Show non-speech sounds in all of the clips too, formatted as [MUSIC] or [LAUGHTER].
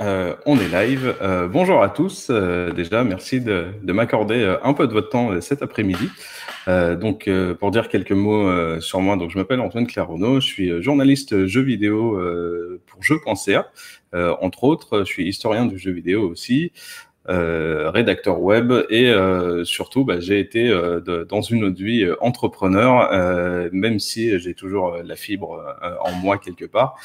Euh, on est live. Euh, bonjour à tous. Euh, déjà, merci de, m'accorder un peu de votre temps cet après-midi. donc, pour dire quelques mots sur moi, donc je m'appelle Antoine Claronneau, je suis journaliste jeux vidéo pour jeux.ca, entre autres. Je suis historien du jeu vidéo aussi. Euh, rédacteur web et euh, surtout bah, j'ai été euh, dans une autre vie entrepreneur même si j'ai toujours la fibre en moi quelque part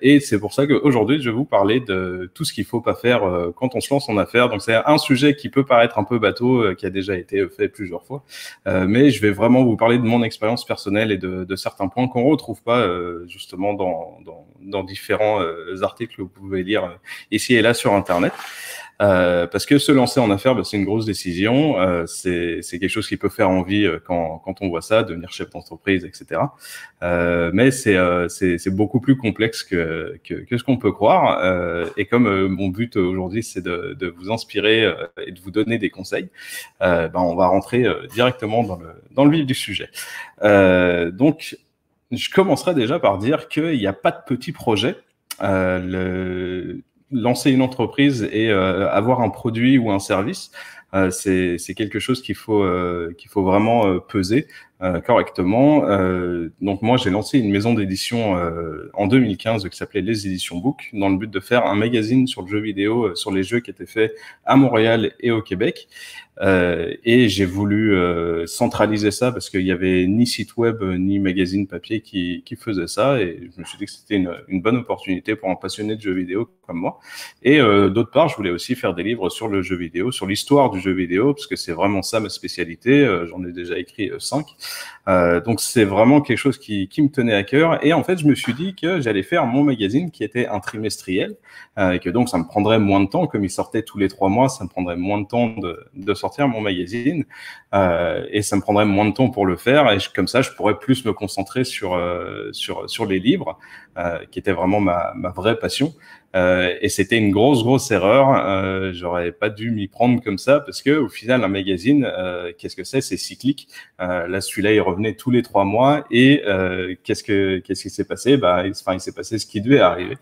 et c'est pour ça qu'aujourd'hui je vais vous parler de tout ce qu'il faut pas faire quand on se lance en affaires donc c'est un sujet qui peut paraître un peu bateau qui a déjà été fait plusieurs fois mais je vais vraiment vous parler de mon expérience personnelle et de, de certains points qu'on retrouve pas justement dans, dans, dans différents articles que vous pouvez lire ici et là sur internet euh, parce que se lancer en affaires, bah, c'est une grosse décision. Euh, c'est quelque chose qui peut faire envie euh, quand, on voit ça, devenir chef d'entreprise, etc. mais c'est beaucoup plus complexe que, que, ce qu'on peut croire. et comme mon but aujourd'hui, c'est de, vous inspirer et de vous donner des conseils, bah, on va rentrer directement dans le, vif du sujet. donc, je commencerai déjà par dire qu'il n'y a pas de petit projet. le lancer une entreprise et euh, avoir un produit ou un service, euh, c'est quelque chose qu'il faut, euh, qu'il faut vraiment peser euh, correctement. Euh, donc moi, j'ai lancé une maison d'édition euh, en 2015 qui s'appelait Les Éditions Book, dans le but de faire un magazine sur le jeu vidéo, sur les jeux qui étaient faits à Montréal et au Québec. et j'ai voulu centraliser ça parce qu'il n'y avait ni site web ni magazine papier qui, qui faisait ça. Et je me suis dit que c'était une, une, bonne opportunité pour un passionné de jeux vidéo comme moi. Et d'autre part, je voulais aussi faire des livres sur le jeu vidéo, sur l'histoire du jeu vidéo, parce que c'est vraiment ça ma spécialité. J'en ai déjà écrit cinq. Euh, donc c'est vraiment quelque chose qui, me tenait à cœur. Et en fait, je me suis dit que j'allais faire mon magazine qui était un trimestriel euh, et que donc ça me prendrait moins de temps, comme il sortait tous les trois mois, ça me prendrait moins de temps de, sortir mon magazine euh, et ça me prendrait moins de temps pour le faire. Et comme ça, je pourrais plus me concentrer sur euh, sur sur les livres. Euh, qui était vraiment ma, ma vraie passion. Euh, et c'était une grosse grosse erreur. Euh, j'aurais pas dû m'y prendre comme ça parce que au final un magazine, qu'est-ce que c'est C'est cyclique. là celui-là il revenait tous les trois mois et qu'est-ce que qu'est-ce qui s'est passé Bah il, enfin, il s'est passé ce qui devait arriver.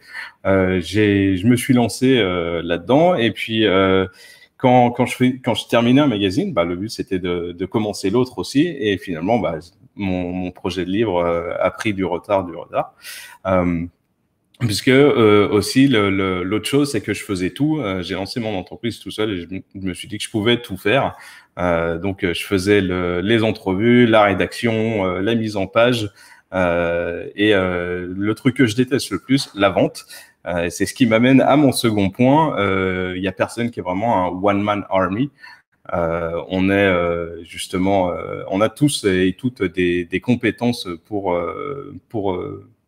J'ai je me suis lancé là-dedans et puis quand, quand, je, quand je terminais un magazine, bah, le but c'était de, de commencer l'autre aussi. Et finalement, bah, mon, mon, projet de livre euh, a pris du retard, du retard. Euh, puisque euh, aussi l'autre chose, c'est que je faisais tout. j'ai lancé mon entreprise tout seul et je, me suis dit que je pouvais tout faire. donc je faisais les entrevues, la rédaction, la mise en page et le truc que je déteste le plus, la vente. c'est ce qui m'amène à mon second point. Il y a personne qui est vraiment un one man army. Euh, on est euh, justement, euh, on a tous et toutes des, des compétences pour pour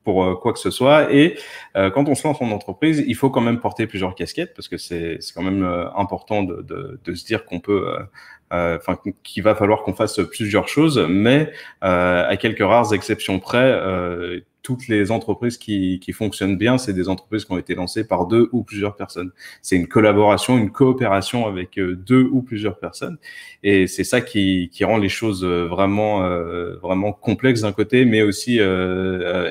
pour quoi que ce soit. Et quand on se lance en entreprise, il faut quand même porter plusieurs casquettes parce que c'est quand même important de, de, de, se dire qu'on peut enfin qu'il va falloir qu'on fasse plusieurs choses, mais à quelques rares exceptions près, toutes les entreprises qui, fonctionnent bien, c'est des entreprises qui ont été lancées par deux ou plusieurs personnes. C'est une collaboration, une coopération avec euh, deux ou plusieurs personnes. Et c'est ça qui, rend les choses euh, vraiment, euh, vraiment complexes d'un côté, mais aussi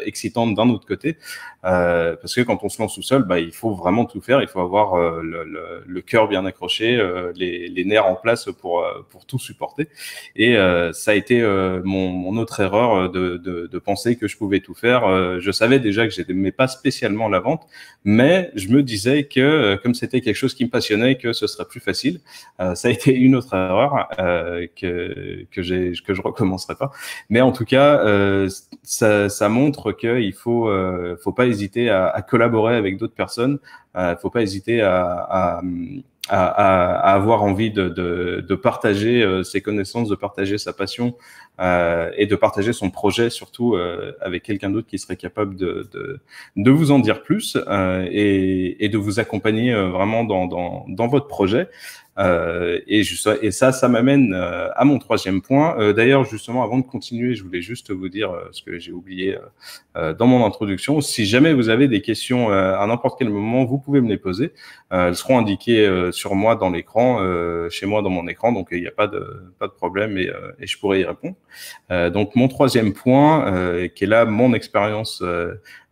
excitantes d'un autre côté. parce que quand on se lance tout seul, bah, il faut vraiment tout faire. Il faut avoir le, cœur bien accroché, les, nerfs en place pour, pour tout supporter. Et ça a été mon, autre erreur de penser que je pouvais tout faire euh, je savais déjà que j'aimais pas spécialement la vente, mais je me disais que euh, comme c'était quelque chose qui me passionnait, que ce serait plus facile. Euh, ça a été une autre erreur que que j'ai que je recommencerai pas. Mais en tout cas, ça, ça montre qu'il faut faut pas hésiter à, à collaborer avec d'autres personnes. faut pas hésiter à, à à, à, avoir envie de, de, de, partager euh, ses connaissances, de partager sa passion euh, et de partager son projet surtout euh, avec quelqu'un d'autre qui serait capable de, de, de, vous en dire plus euh, et, et, de vous accompagner euh, vraiment dans, dans, dans votre projet. Euh, et, et ça, ça m'amène euh, à mon troisième point. Euh, d'ailleurs, justement, avant de continuer, je voulais juste vous dire ce que j'ai oublié dans mon introduction. Si jamais vous avez des questions à n'importe quel moment, vous pouvez me les poser. elles seront indiquées sur moi dans l'écran, chez moi dans mon écran, donc il n'y a pas de, pas de problème et, et je pourrai y répondre. donc, mon troisième point, qui est là mon expérience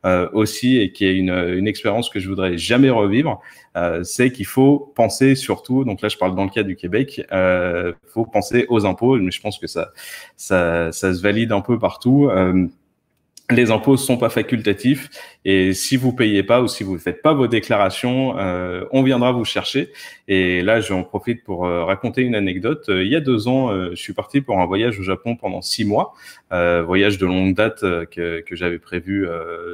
euh, aussi et qui est une, une expérience que je voudrais jamais revivre, euh, c'est qu'il faut penser surtout, donc là je parle dans le cas du Québec, euh, faut penser aux impôts, mais je pense que ça, ça, ça se valide un peu partout. Euh, les impôts sont pas facultatifs. Et si vous payez pas ou si vous ne faites pas vos déclarations, euh, on viendra vous chercher. Et là, j'en profite pour euh, raconter une anecdote. Euh, il y a deux ans, je suis parti pour un voyage au Japon pendant six mois, voyage de longue date que, j'avais prévu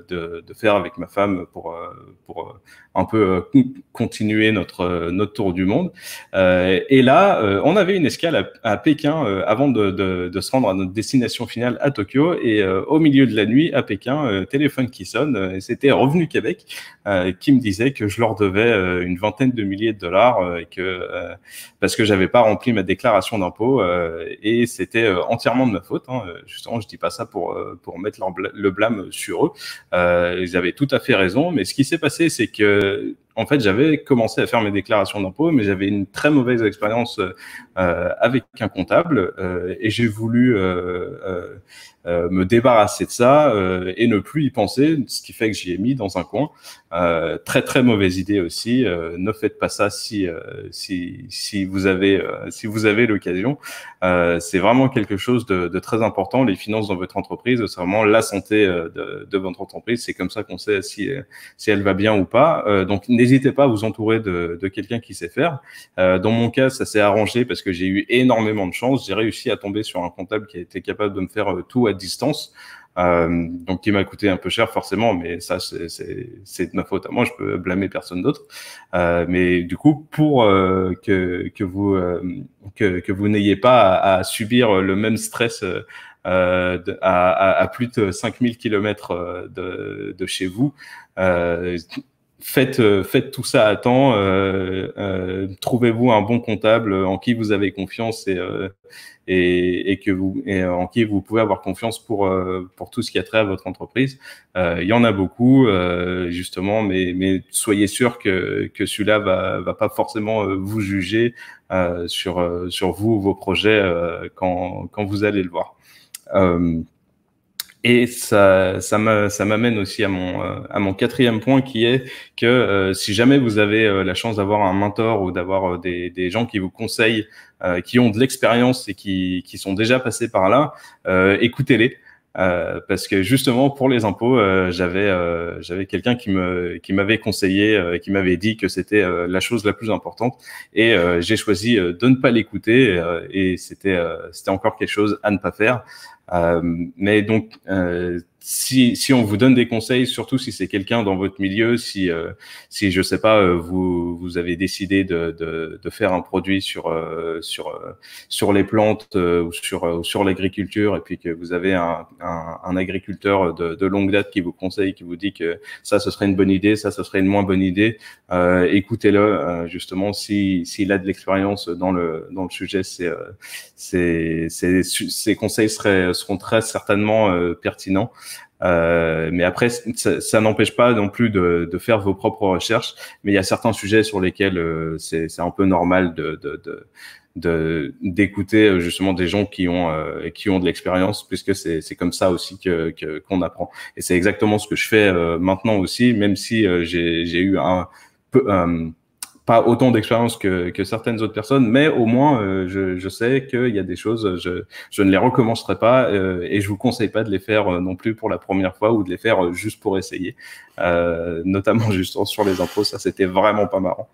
de, faire avec ma femme pour, pour un peu continuer notre, notre tour du monde. et là, on avait une escale à, Pékin avant de, de, se rendre à notre destination finale à Tokyo. Et au milieu de la nuit, à Pékin, téléphone qui sonne c'était Revenu Québec euh, qui me disait que je leur devais euh, une vingtaine de milliers de dollars euh, et que parce que j'avais pas rempli ma déclaration d'impôt et c'était entièrement de ma faute. Hein. Justement, je dis pas ça pour pour mettre le blâme sur eux. ils avaient tout à fait raison, mais ce qui s'est passé, c'est que en fait, j'avais commencé à faire mes déclarations d'impôts, mais j'avais une très mauvaise expérience euh, euh, avec un comptable euh, et j'ai voulu me débarrasser de ça et ne plus y penser, ce qui fait que j'y ai mis dans un coin euh, très très mauvaise idée aussi. Euh, ne faites pas ça si euh, si, si vous avez euh, si vous avez l'occasion. Euh, c'est vraiment quelque chose de, de, très important. Les finances dans votre entreprise, c'est vraiment la santé de, de votre entreprise. C'est comme ça qu'on sait si si elle va bien ou pas. donc n'hésitez pas à vous entourer de, de quelqu'un qui sait faire. dans mon cas, ça s'est arrangé parce que j'ai eu énormément de chance. J'ai réussi à tomber sur un comptable qui était capable de me faire tout à distance. Euh, donc qui m'a coûté un peu cher forcément, mais ça c'est de ma faute à moi, je peux blâmer personne d'autre. Euh, mais du coup, pour euh, que, que vous euh, que, que, vous n'ayez pas à, subir le même stress euh, à, à, plus de 5000 km euh, de, de chez vous. Euh, euh, faites, tout ça à temps, euh, euh, trouvez-vous un bon comptable en qui vous avez confiance et, et, que vous, en qui vous pouvez avoir confiance pour, pour tout ce qui a trait à votre entreprise. il y en a beaucoup, justement, mais, soyez sûr que, celui-là va, va pas forcément vous juger sur, sur vous vos projets quand, quand vous allez le voir. Et ça, ça m'amène aussi à mon, euh, à mon quatrième point qui est que euh, si jamais vous avez euh, la chance d'avoir un mentor ou d'avoir des, gens qui vous conseillent, qui ont de l'expérience et qui, sont déjà passés par là, écoutez-les. parce que justement pour les impôts, j'avais quelqu'un qui m'avait conseillé, qui m'avait dit que c'était la chose la plus importante, et j'ai choisi de ne pas l'écouter, et c'était c'était encore quelque chose à ne pas faire. Euh, mais donc, euh, si, si, on vous donne des conseils, surtout si c'est quelqu'un dans votre milieu, si, euh, si je sais pas, euh, vous, vous avez décidé de, de, de faire un produit sur, sur, sur les plantes ou sur, sur l'agriculture, et puis que vous avez un, un, un agriculteur de, de, longue date qui vous conseille, qui vous dit que ça, ce serait une bonne idée, ça, ce serait une moins bonne idée, écoutez-le, justement, s'il si, a de l'expérience dans le, dans le sujet, c'est, c'est, ses conseils seraient, seront très certainement euh, pertinents. Euh, mais après, ça, n'empêche pas non plus de, de, faire vos propres recherches. Mais il y a certains sujets sur lesquels euh, c'est un peu normal de, d'écouter de, justement des gens qui ont qui ont de l'expérience puisque c'est comme ça aussi que qu'on apprend et c'est exactement ce que je fais maintenant aussi même si j'ai eu un peu pas autant d'expérience que, certaines autres personnes, mais au moins euh, je, sais qu'il y a des choses, je, ne les recommencerai pas euh, et je vous conseille pas de les faire euh, non plus pour la première fois ou de les faire juste pour essayer, notamment justement sur les infos ça c'était vraiment pas marrant.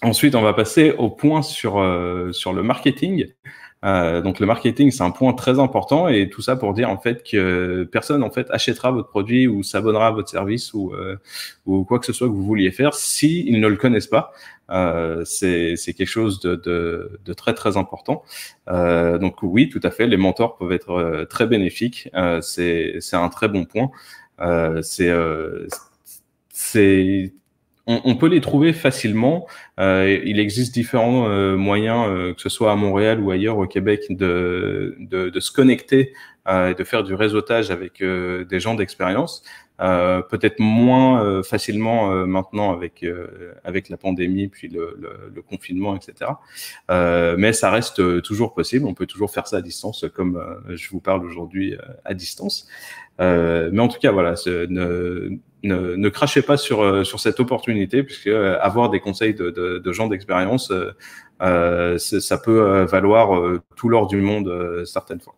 ensuite, on va passer au point sur, sur le marketing. Euh, donc le marketing, c'est un point très important et tout ça pour dire en fait que personne en fait achètera votre produit ou s'abonnera à votre service ou, euh, ou quoi que ce soit que vous vouliez faire s'ils ne le connaissent pas. Euh, c'est quelque chose de, de, de, très très important. Euh, donc oui, tout à fait, les mentors peuvent être très bénéfiques. c'est un très bon point. c'est c'est on, peut les trouver facilement. Euh, il existe différents euh, moyens, euh, que ce soit à Montréal ou ailleurs au Québec, de, de, se connecter et de faire du réseautage avec des gens d'expérience. Peut-être moins facilement maintenant avec avec la pandémie, puis le, confinement, etc. mais ça reste toujours possible. On peut toujours faire ça à distance, comme je vous parle aujourd'hui à distance. mais en tout cas, voilà, ne, crachez pas sur, euh, sur cette opportunité, puisque euh, avoir des conseils de, de, gens d'expérience, euh, euh ça peut valoir tout l'or du monde certaines fois.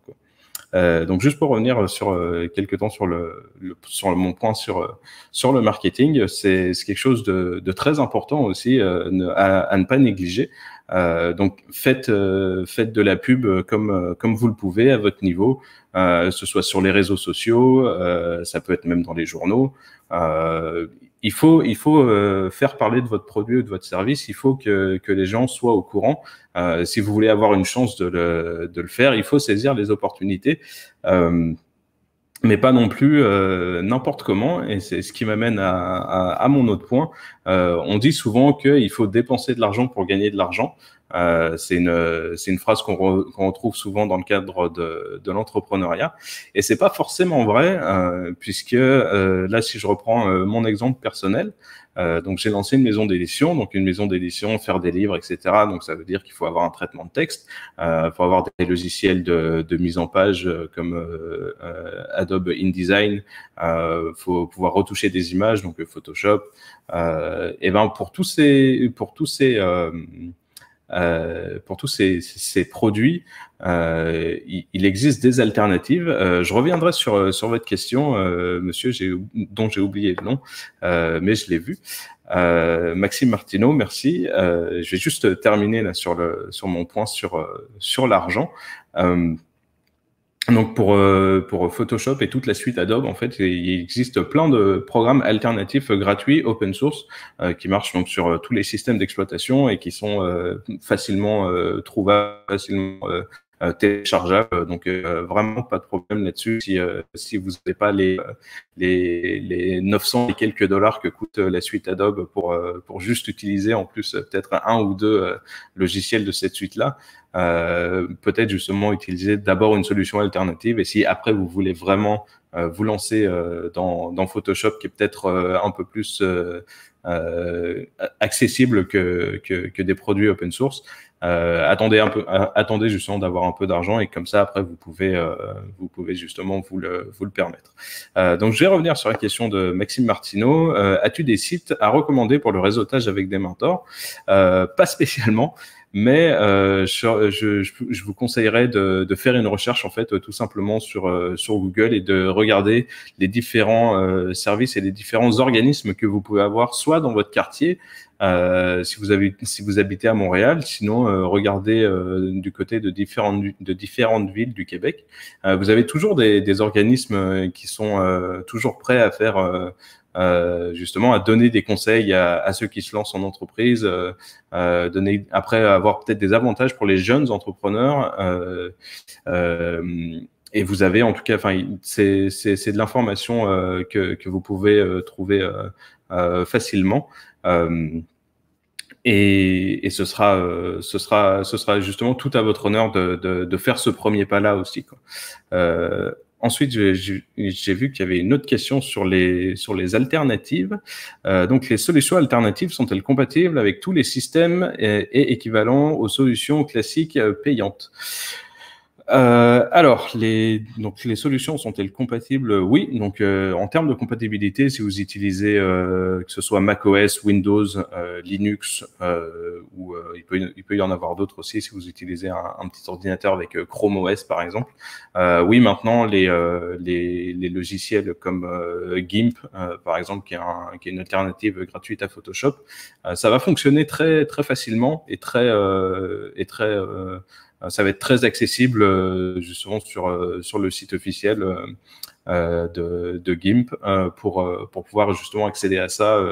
donc juste pour revenir sur quelques temps sur le, sur mon point sur sur le marketing, c'est quelque chose de, très important aussi à, ne pas négliger. Euh, donc faites, euh, faites de la pub euh, comme, comme vous le pouvez à votre niveau, ce soit sur les réseaux sociaux, ça peut être même dans les journaux. il faut, il faut faire parler de votre produit ou de votre service, il faut que, les gens soient au courant. si vous voulez avoir une chance de le, faire, il faut saisir les opportunités. Euh, mais pas non plus euh, n'importe comment. Et c'est ce qui m'amène à, mon autre point. Euh, on dit souvent qu'il faut dépenser de l'argent pour gagner de l'argent. Euh, c'est une, une, phrase qu'on re, retrouve souvent dans le cadre de, de l'entrepreneuriat. Et c'est pas forcément vrai, euh, puisque euh, là, si je reprends mon exemple personnel, donc j'ai lancé une maison d'édition, donc une maison d'édition, faire des livres, etc. Donc ça veut dire qu'il faut avoir un traitement de texte, il faut avoir des logiciels de, de mise en page comme Adobe InDesign, il faut pouvoir retoucher des images, donc Photoshop. et ben pour tous ces pour tous ces euh, pour tous ces, ces produits, euh, il, existe des alternatives. Euh, je reviendrai sur, euh, sur votre question, euh, monsieur, dont j'ai oublié le nom, mais je l'ai vu. Maxime Martineau, merci. je vais juste terminer là sur, le, sur mon point sur, sur l'argent donc pour, euh, pour Photoshop et toute la suite Adobe, en fait, il existe plein de programmes alternatifs gratuits, open source, euh, qui marchent donc sur euh, tous les systèmes d'exploitation et qui sont facilement trouvables, facilement euh, téléchargeable. Donc euh, vraiment pas de problème là-dessus si, euh, si vous n'avez pas les, les, les 900 et quelques dollars que coûte la suite Adobe pour, pour juste utiliser en plus peut-être un ou deux logiciels de cette suite-là. Euh, peut-être justement utiliser d'abord une solution alternative et si après vous voulez vraiment vous lancer dans, dans, Photoshop qui est peut-être un peu plus accessible que, que, que, des produits open source, euh, attendez un peu, euh, attendez justement d'avoir un peu d'argent et comme ça après vous pouvez, euh, vous pouvez justement vous le, vous le permettre. donc je vais revenir sur la question de Maxime Martineau. As-tu des sites à recommander pour le réseautage avec des mentors Pas spécialement mais euh, je, je, je, vous conseillerais de, de, faire une recherche en fait euh, tout simplement sur euh, sur Google et de regarder les différents euh, services et les différents organismes que vous pouvez avoir soit dans votre quartier si vous avez si vous habitez à Montréal sinon regardez du côté de différentes de différentes villes du Québec vous avez toujours des, des organismes qui sont toujours prêts à faire euh, justement à donner des conseils à, ceux qui se lancent en entreprise, euh, euh, donner après avoir peut-être des avantages pour les jeunes entrepreneurs. et vous avez en tout cas, enfin, c'est de l'information que, que, vous pouvez trouver facilement. Et, et, ce sera, ce sera, ce sera justement tout à votre honneur de, de, faire ce premier pas là aussi. Quoi. Euh, Ensuite, j'ai vu qu'il y avait une autre question sur les, sur les alternatives. Euh, donc, les solutions alternatives sont-elles compatibles avec tous les systèmes et, et équivalents aux solutions classiques euh, payantes euh, alors, les, donc, les solutions sont-elles compatibles Oui. Donc, euh, en termes de compatibilité, si vous utilisez euh, que ce soit macOS, Windows, Linux, ou il peut, il, peut, y en avoir d'autres aussi si vous utilisez un, petit ordinateur avec Chrome OS, par exemple. oui, maintenant, les, les, logiciels comme GIMP, par exemple, qui est, qui est, une alternative gratuite à Photoshop, ça va fonctionner très, très facilement et très, et très euh, ça va être très accessible euh, justement sur, euh, sur le site officiel euh, de, de, GIMP euh, pour, euh, pour pouvoir justement accéder à ça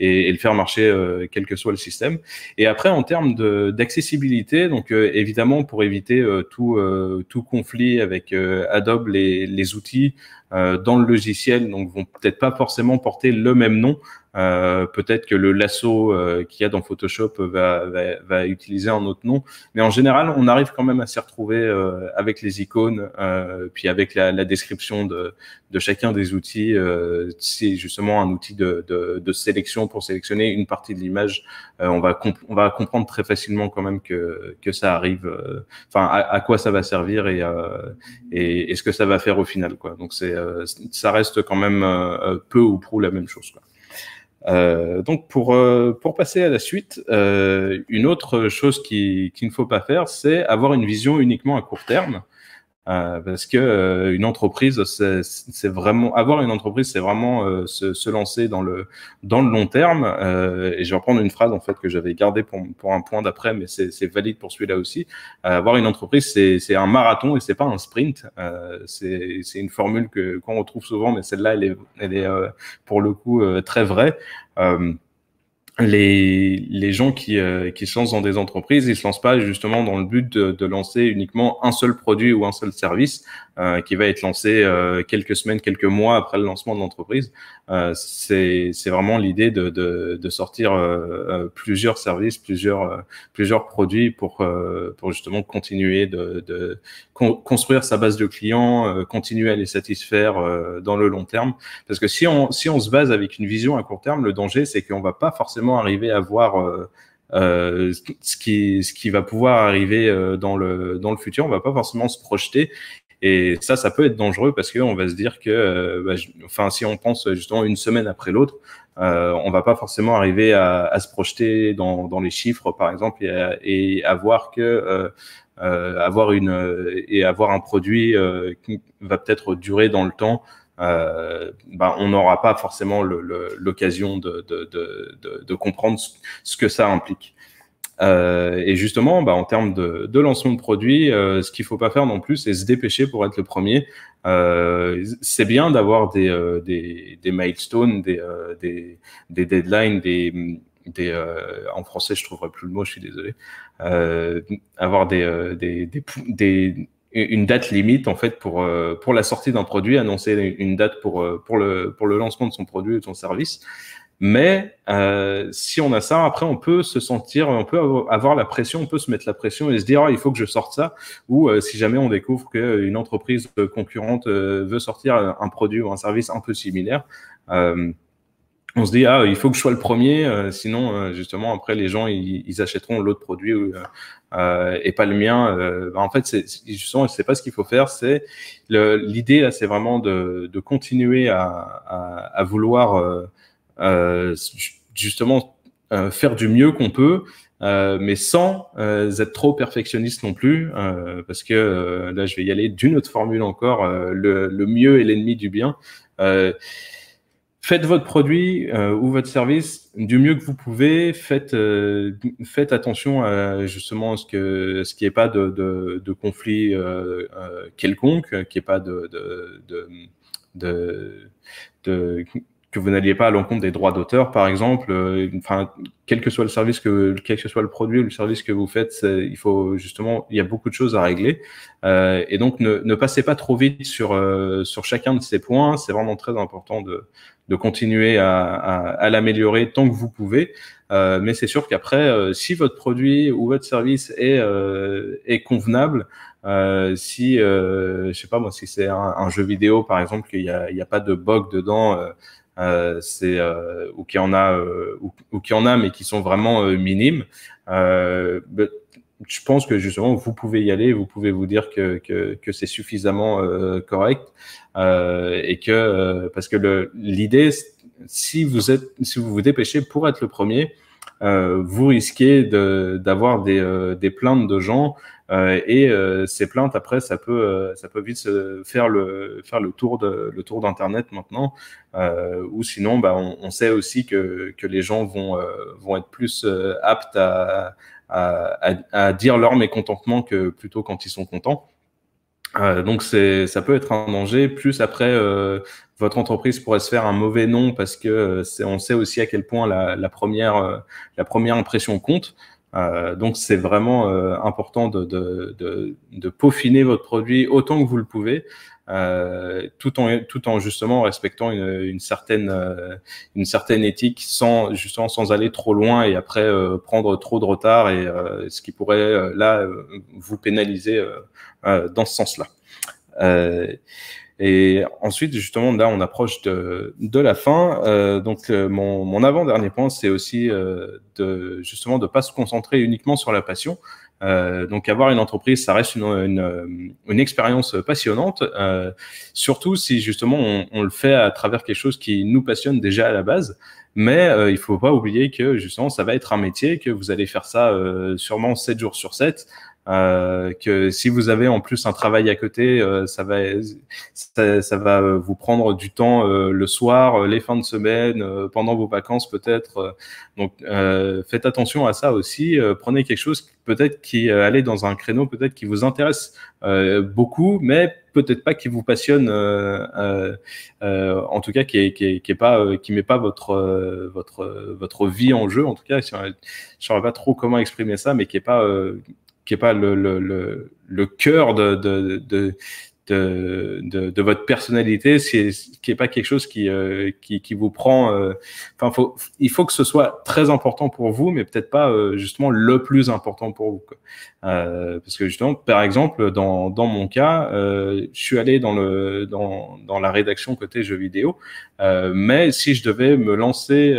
et, le faire marcher quel que soit le système. Et après, en termes d'accessibilité, donc évidemment, pour éviter tout, tout conflit avec Adobe, les, les outils dans le logiciel donc vont peut-être pas forcément porter le même nom. peut-être que le lasso qu'il y a dans Photoshop va, va, va, utiliser un autre nom. Mais en général, on arrive quand même à s'y retrouver avec les icônes, puis avec la, la description de, de, chacun des outils. Euh, c'est justement un outil de, sélection pour sélectionner une partie de l'image. Euh, on, va on va comprendre très facilement quand même que, que ça arrive, euh, enfin à, quoi ça va servir et, et, ce que ça va faire au final. Quoi. Donc c'est ça reste quand même peu ou prou la même chose. donc pour pour passer à la suite, une autre chose qu'il ne faut pas faire, c'est avoir une vision uniquement à court terme. Euh, parce que euh, une entreprise, c'est vraiment avoir une entreprise, c'est vraiment euh, se, se, lancer dans le dans le long terme. et je vais reprendre une phrase en fait que j'avais gardée pour, pour un point d'après, mais c'est valide pour celui-là aussi. avoir une entreprise, c'est un marathon et c'est pas un sprint. c'est une formule que qu'on retrouve souvent, mais celle-là, elle est elle est pour le coup très vraie. Euh, les, gens qui, euh, qui se lancent dans des entreprises, ils se lancent pas justement dans le but de lancer uniquement un seul produit ou un seul service. Euh, qui va être lancé euh, quelques semaines, quelques mois après le lancement de l'entreprise. Euh, c'est vraiment l'idée de, de, de, sortir plusieurs services, plusieurs, plusieurs produits pour, pour justement continuer de, de construire sa base de clients, continuer à les satisfaire dans le long terme. Parce que si on, si on se base avec une vision à court terme, le danger, c'est qu'on va pas forcément arriver à voir ce, qui, ce qui va pouvoir arriver dans, le, dans le futur. On va pas forcément se projeter et ça, ça peut être dangereux parce qu'on va se dire que, euh, bah, enfin, si on pense justement une semaine après l'autre, on euh, on va pas forcément arriver à, se projeter dans, les chiffres, par exemple, et, que euh, avoir une et avoir un produit qui va peut-être durer dans le temps. Bah, on n'aura pas forcément l'occasion de, comprendre ce que ça implique. Euh, et justement, bah, en termes de, de, lancement de produit, euh, ce qu'il faut pas faire non plus, c'est se dépêcher pour être le premier. Euh, c'est bien d'avoir des, euh, des, des, milestones, des, des, des deadlines, des, des, en français, je trouverai plus le mot, je suis désolé, euh, avoir des, des, des, une date limite en fait pour, pour la sortie d'un produit, annoncer une date pour, pour, le, pour le lancement de son produit ou de son service. Mais euh, si on a ça, après, on peut se sentir, on peut avoir la pression, on peut se mettre la pression et se dire, ah, il faut que je sorte ça. Ou euh, si jamais on découvre qu'une entreprise concurrente euh, veut sortir un produit ou un service un peu similaire, on se dit, ah, il faut que je sois le premier, sinon, justement, après, les gens, ils, achèteront l'autre produit et pas le mien. Ben, en fait, c'est, justement, pas ce qu'il faut faire. C'est L'idée, c'est vraiment de, continuer à vouloir euh, justement euh, faire du mieux qu'on peut, euh, mais sans être trop perfectionniste non plus, parce que là, je vais y aller d'une autre formule encore, le, mieux est l'ennemi du bien faites votre produit ou votre service du mieux que vous pouvez. Faites, faites attention à justement ce que ce qui est pas de, conflit euh, quelconque, qui est pas de, de, de que vous n'alliez pas à l'encontre des droits d'auteur, par exemple. Euh, enfin, quel que soit le service que, quel que soit le produit ou le service que vous faites, il faut justement, il y a beaucoup de choses à régler. Euh, et donc, ne, ne, passez pas trop vite sur euh, sur chacun de ces points. C'est vraiment très important de de continuer à, à, l'améliorer tant que vous pouvez. mais c'est sûr qu'après, si votre produit ou votre service est est convenable, si, je sais pas moi, si c'est un, jeu vidéo par exemple, qu'il n'y a, a, pas de bug dedans, euh, c'est euh, ou qui en a euh, ou, qui en a mais qui sont vraiment minimes. je pense que justement, vous pouvez y aller, vous pouvez vous dire que, que, que c'est suffisamment correct euh, et que parce que l'idée, si vous êtes, si vous vous dépêchez pour être le premier, euh, vous risquez d'avoir des, euh, des, plaintes de gens euh, et ces plaintes après ça peut ça peut vite se faire le faire le tour de le tour d'internet maintenant ou sinon bah, on, sait aussi que, que les gens vont vont être plus aptes à, à dire leur mécontentement que plutôt quand ils sont contents euh, donc ça peut être un danger. Plus après, euh, votre entreprise pourrait se faire un mauvais nom parce que euh, on sait aussi à quel point la première, la première impression compte. Euh, donc c'est vraiment euh, important de, de, de, de, peaufiner votre produit autant que vous le pouvez, euh, tout, en, tout en justement respectant une, une certaine, euh, une certaine éthique, sans justement sans aller trop loin et après prendre trop de retard et ce qui pourrait là vous pénaliser dans ce sens-là. Et ensuite, justement, là, on approche de, de la fin. Euh, donc, euh, mon, mon avant-dernier point, c'est aussi euh, de, justement de ne pas se concentrer uniquement sur la passion. donc, avoir une entreprise, ça reste une, une, une expérience passionnante, surtout si justement on, on, le fait à travers quelque chose qui nous passionne déjà à la base. Mais il ne faut pas oublier que justement, ça va être un métier, que vous allez faire ça sûrement 7 jours sur 7, euh, que si vous avez en plus un travail à côté, euh, ça va ça, ça, va vous prendre du temps euh, le soir, les fins de semaine, pendant vos vacances peut-être. Donc faites attention à ça aussi. prenez quelque chose peut-être qui allez dans un créneau peut-être qui vous intéresse beaucoup, mais peut-être pas qui vous passionne, en tout cas qui est, qui, est, qui est pas qui met pas votre votre votre vie en jeu. En tout cas, je ne saurais pas trop comment exprimer ça, mais qui est pas qui est pas le, le, le, le cœur de, de, de, de, de, votre personnalité, ce qui n'est pas quelque chose euh, qui, qui, vous prend. Euh, il faut que ce soit très important pour vous, mais peut-être pas euh, justement le plus important pour vous. Euh, parce que justement, par exemple, dans, dans mon cas, je suis allé dans, le, dans, dans la rédaction côté jeux vidéo, mais si je devais me lancer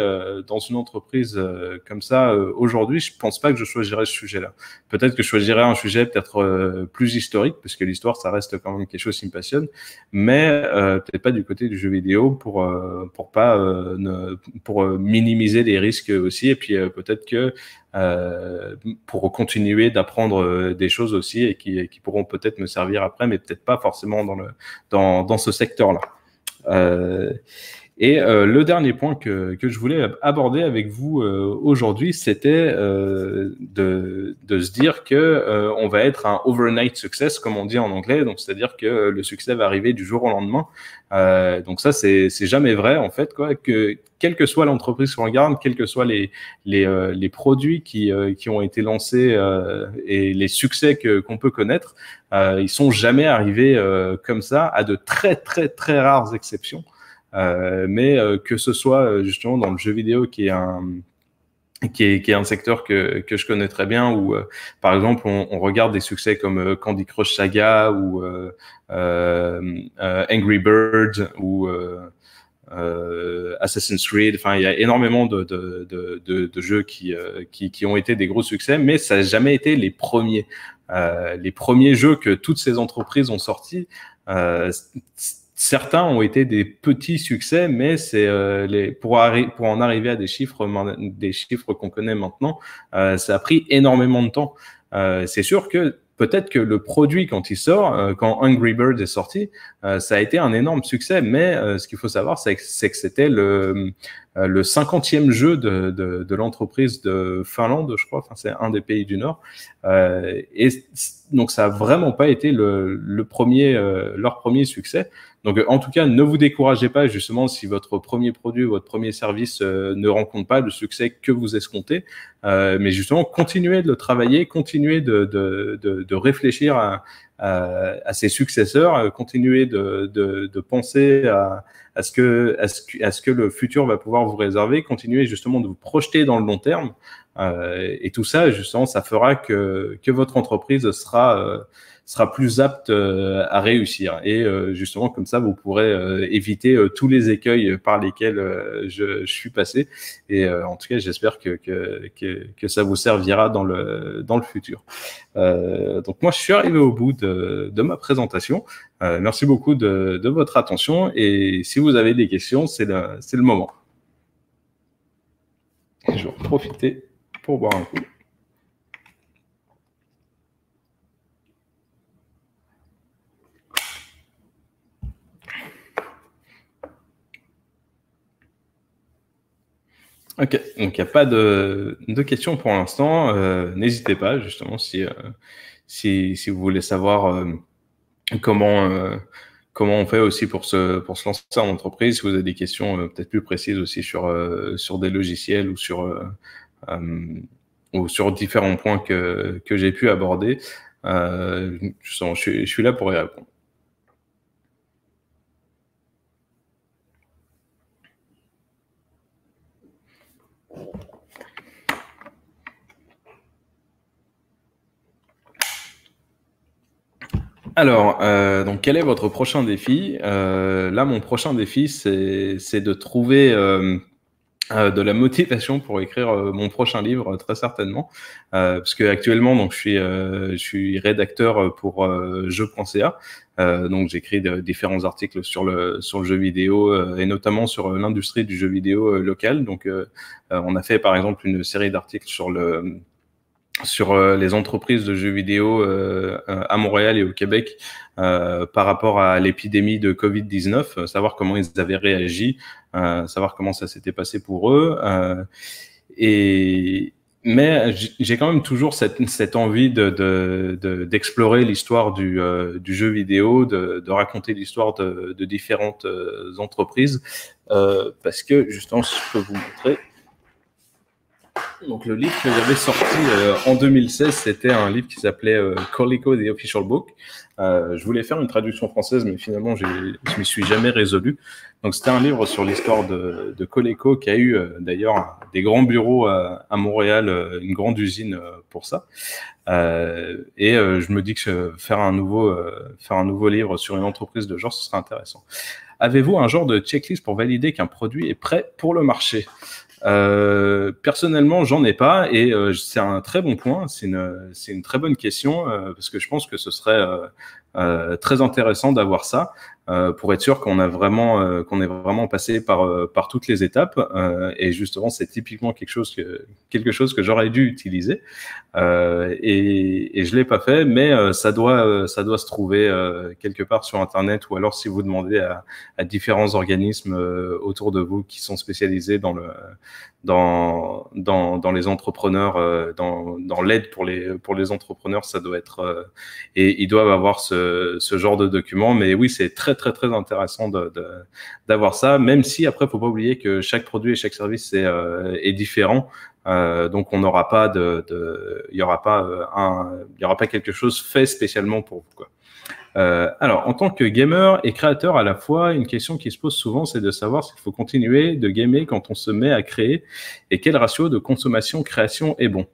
dans une entreprise comme ça aujourd'hui, je pense pas que je choisirais ce sujet-là. Peut-être que je choisirais un sujet peut-être plus historique, parce que l'histoire, ça reste quand même choses qui me passionnent, mais euh, peut-être pas du côté du jeu vidéo pour euh, pour pas euh, ne, pour minimiser les risques aussi, et puis peut-être que pour continuer d'apprendre des choses aussi et qui, qui pourront peut-être me servir après, mais peut-être pas forcément dans le dans, dans ce secteur là. Et euh, le dernier point que, que, je voulais aborder avec vous euh, aujourd'hui, c'était euh, de, de, se dire que on va être un overnight success, comme on dit en anglais, donc c'est-à-dire que le succès va arriver du jour au lendemain. donc ça, c'est jamais vrai en fait, quoi. Que quelle que soit l'entreprise qu'on regarde, quels que soient les, les, les produits qui, qui ont été lancés et les succès qu'on peut connaître, ils sont jamais arrivés comme ça, à de très très très rares exceptions. Euh, mais euh, que ce soit euh, justement dans le jeu vidéo qui est un qui est, qui est, un secteur que, que, je connais très bien, où par exemple on, on, regarde des succès comme Candy Crush Saga ou euh, Angry Birds ou Assassin's Creed. Enfin, il y a énormément de, de, de, de jeux qui, qui, qui, ont été des gros succès, mais ça n'a jamais été les premiers. les premiers jeux que toutes ces entreprises ont sortis certains ont été des petits succès, mais c'est euh, les pour, pour en arriver à des chiffres des chiffres qu'on connaît maintenant, euh, ça a pris énormément de temps. Euh, c'est sûr que peut-être que le produit quand il sort, quand Hungry Bird est sorti, ça a été un énorme succès, mais ce qu'il faut savoir, c'est que c'était le le cinquantième jeu de, l'entreprise de Finlande, je crois. Enfin, c'est un des pays du Nord. et donc, ça a vraiment pas été le, premier, leur premier succès. Donc, euh, en tout cas, ne vous découragez pas, justement, si votre premier produit, votre premier service euh, ne rencontre pas le succès que vous escomptez. Euh, mais justement, continuez de le travailler, continuez de, de, de, réfléchir à, ses successeurs, continuez de, de penser à, à, ce que, à, ce, à ce que le futur va pouvoir vous réserver, continuez justement de vous projeter dans le long terme. Euh, et tout ça, justement, ça fera que, que votre entreprise sera, euh, sera plus apte euh, à réussir. Et justement, comme ça, vous pourrez éviter tous les écueils par lesquels je, je suis passé. Et en tout cas, j'espère que, que, que, que, ça vous servira dans le, dans le futur. Euh, donc moi, je suis arrivé au bout de, de ma présentation. merci beaucoup de, de votre attention. Et si vous avez des questions, c'est le, le moment. je vais en profiter un coup Ok, donc il n'y a pas de, questions pour l'instant. Euh, n'hésitez pas, justement, euh, si, si, vous voulez savoir euh, comment, comment on fait aussi pour se, pour se lancer en entreprise, si vous avez des questions peut-être plus précises aussi sur, sur des logiciels ou sur euh, ou sur différents points que, j'ai pu aborder. Euh, je, suis là pour y répondre. Alors, euh, donc quel est votre prochain défi Là, mon prochain défi, c'est de trouver euh, de la motivation pour écrire euh, mon prochain livre euh, très certainement parce que actuellement donc je suis je suis rédacteur pour jeux.ca donc j'écris différents articles sur le sur le jeu vidéo et notamment sur l'industrie du jeu vidéo local donc on a fait par exemple une série d'articles sur le sur euh, les entreprises de jeux vidéo euh, euh, à Montréal et au Québec par rapport à l'épidémie de Covid-19, savoir comment ils avaient réagi, savoir comment ça s'était passé pour eux. et, mais j'ai quand même toujours cette, envie d'explorer de, de, l'histoire du, du, jeu vidéo, de, raconter l'histoire de, différentes entreprises, parce que justement, je peux vous montrer. Donc le livre que j'avais sorti euh, en 2016, c'était un livre qui s'appelait euh, the Official Book. Euh, je voulais faire une traduction française, mais finalement je m'y suis jamais résolu. Donc c'était un livre sur l'histoire de, de Coleco qui a eu euh, d'ailleurs des grands bureaux à, euh, à, Montréal, une grande usine pour ça. et je me dis que faire un nouveau faire un nouveau livre sur une entreprise de genre, ce serait intéressant. Avez-vous un genre de checklist pour valider qu'un produit est prêt pour le marché euh, personnellement, j'en ai pas et euh, c'est un très bon point. C'est une, une, très bonne question euh, parce que je pense que ce serait très intéressant d'avoir ça. Euh, pour être sûr qu'on a vraiment euh, qu'on est vraiment passé par euh, par toutes les étapes. et justement, c'est typiquement quelque chose que quelque chose que j'aurais dû utiliser et, et je l'ai pas fait, mais ça doit ça doit se trouver quelque part sur internet ou alors si vous demandez à, à différents organismes autour de vous qui sont spécialisés dans le dans dans, dans les entrepreneurs dans dans l'aide pour les pour les entrepreneurs, ça doit être et ils doivent avoir ce ce genre de document. Mais oui, c'est très très, très, intéressant d'avoir de, ça, même si après, faut pas oublier que chaque produit et chaque service est, euh, est différent. Euh, donc on n'aura pas de, il y aura pas euh, un, il y aura pas quelque chose fait spécialement pour vous quoi. alors en tant que gamer et créateur à la fois, une question qui se pose souvent, c'est de savoir s'il faut continuer de gamer quand on se met à créer et quel ratio de consommation création est bon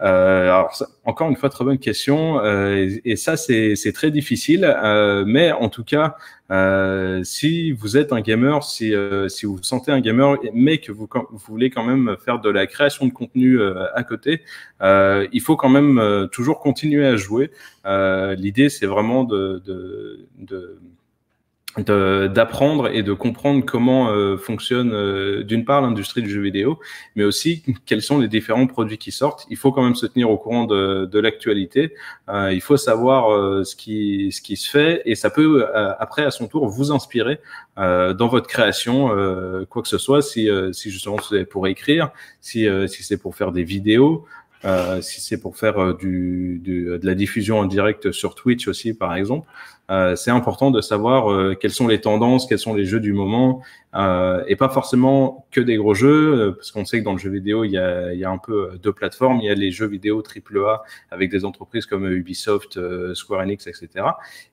euh, alors, encore une fois, très bonne question. Euh, et, ça, c'est très difficile. Euh, mais en tout cas, euh, si vous êtes un gamer, si, euh, si vous vous sentez un gamer, mais que vous, vous, voulez quand même faire de la création de contenu euh, à côté, il faut quand même toujours continuer à jouer. L'idée, c'est vraiment de, de, de d'apprendre et de comprendre comment euh, fonctionne euh, d'une part l'industrie du jeu vidéo, mais aussi quels sont les différents produits qui sortent. Il faut quand même se tenir au courant de, l'actualité. Euh, il faut savoir ce qui ce qui se fait et ça peut après à son tour vous inspirer dans votre création quoi que ce soit. Si si justement c'est pour écrire, si si c'est pour faire des vidéos, euh, si c'est pour faire euh, du, euh, de la diffusion en direct sur Twitch aussi, par exemple, c'est important de savoir quelles sont les tendances, quels sont les jeux du moment, et pas forcément que des gros jeux, parce qu'on sait que dans le jeu vidéo, il y a, il y a un peu deux plateformes. Il y a les jeux vidéo AAA avec des entreprises comme Ubisoft, Square Enix, etc.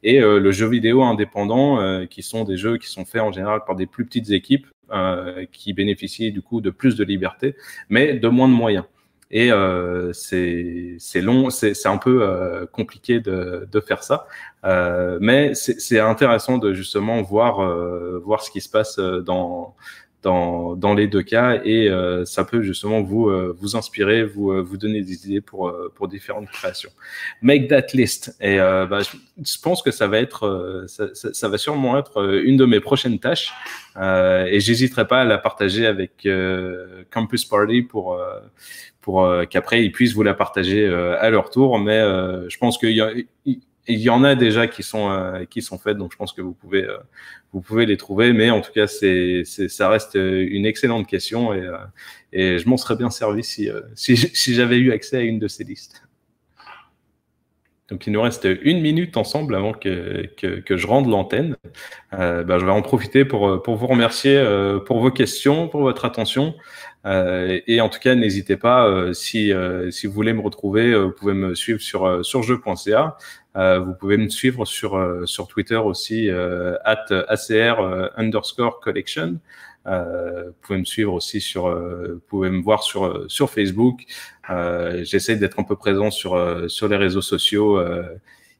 Et le jeu vidéo indépendant, qui sont des jeux qui sont faits en général par des plus petites équipes, qui bénéficient du coup de plus de liberté, mais de moins de moyens. Et euh, c'est long, c'est un peu euh, compliqué de, de, faire ça, euh, mais c'est intéressant de justement voir euh, voir ce qui se passe dans dans, les deux cas et euh, ça peut justement vous, euh, vous inspirer, vous, euh, vous donner des idées pour, pour différentes créations. Make that list. Et bah, je pense que ça va être, ça, va sûrement être une de mes prochaines tâches et j'hésiterai pas à la partager avec Campus Party pour, pour qu'après ils puissent vous la partager à leur tour. Mais je pense qu'il y a, il y en a déjà qui sont euh, qui sont faites, donc je pense que vous pouvez euh, vous pouvez les trouver. Mais en tout cas, c'est ça reste euh, une excellente question et, et je m'en serais bien servi si [LAUGHS] si, j'avais eu accès à une de ces listes. Donc il nous reste une minute ensemble avant que, que, que je rende l'antenne. ben, je vais en profiter pour, pour vous remercier pour vos questions, pour votre attention. Euh, et en tout cas, n'hésitez pas, euh, si, euh, si vous voulez me retrouver, vous pouvez me suivre sur, sur jeu.ca. vous pouvez me suivre sur, sur Twitter aussi, at ACR underscore collection. vous pouvez me suivre aussi sur, pouvez me voir sur, sur Facebook. J'essaie d'être un peu présent sur, sur les réseaux sociaux.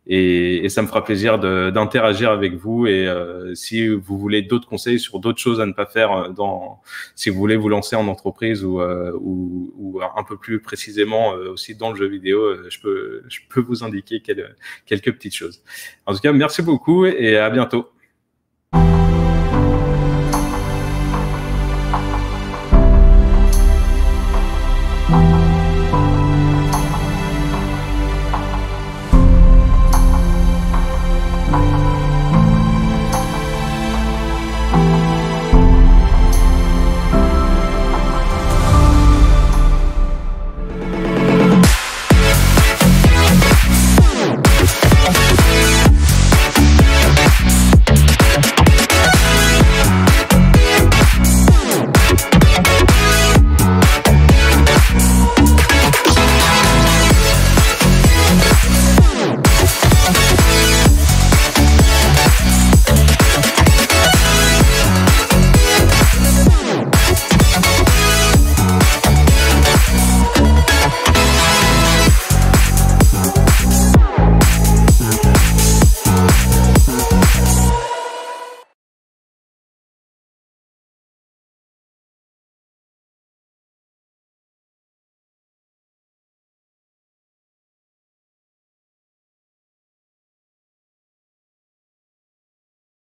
Et, ça me fera plaisir d'interagir avec vous. Et euh, si vous voulez d'autres conseils sur d'autres choses à ne pas faire, euh, dans, si vous voulez vous lancer en entreprise ou, euh, un peu plus précisément aussi dans le jeu vidéo, je, peux, je peux vous indiquer quelques petites choses. En tout cas, merci beaucoup et à bientôt. Thank you.